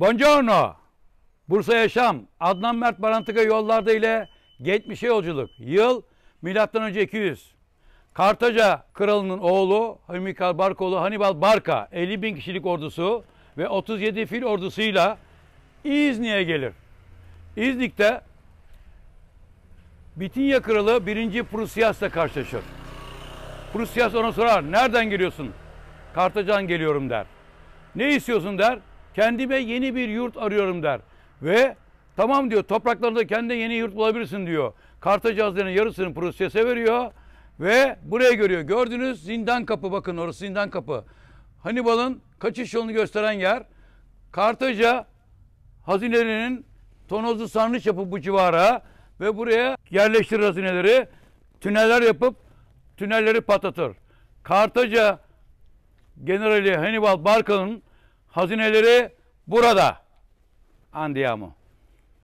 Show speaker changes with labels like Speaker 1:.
Speaker 1: Buongiorno. Bursa Yaşam, Adnan Mert Barantıka yollarda ile geçmişe yolculuk. Yıl M.Ö. 200. Kartaca kralının oğlu Himikal Barkolu Hannibal Barka 50 bin kişilik ordusu ve 37 fil ordusuyla İznik'e gelir. İznik'te Bitinya kralı 1. Prusyas'la karşılaşır. Prusyas ona sorar nereden geliyorsun? Kartacan geliyorum der. Ne istiyorsun der. Kendime yeni bir yurt arıyorum der. Ve tamam diyor topraklarında kendine yeni yurt bulabilirsin diyor. Kartaca Hazine'nin yarısını Prusya'ya veriyor. Ve buraya görüyor. Gördünüz zindan kapı bakın orası zindan kapı. Hannibal'ın kaçış yolunu gösteren yer. Kartaca hazinelerinin tonozlu sarnıç yapıp bu civara ve buraya yerleştirir hazineleri. Tüneller yapıp tünelleri patlatır. Kartaca Generali Hannibal Barka'nın hazineleri burada.
Speaker 2: Andiamo.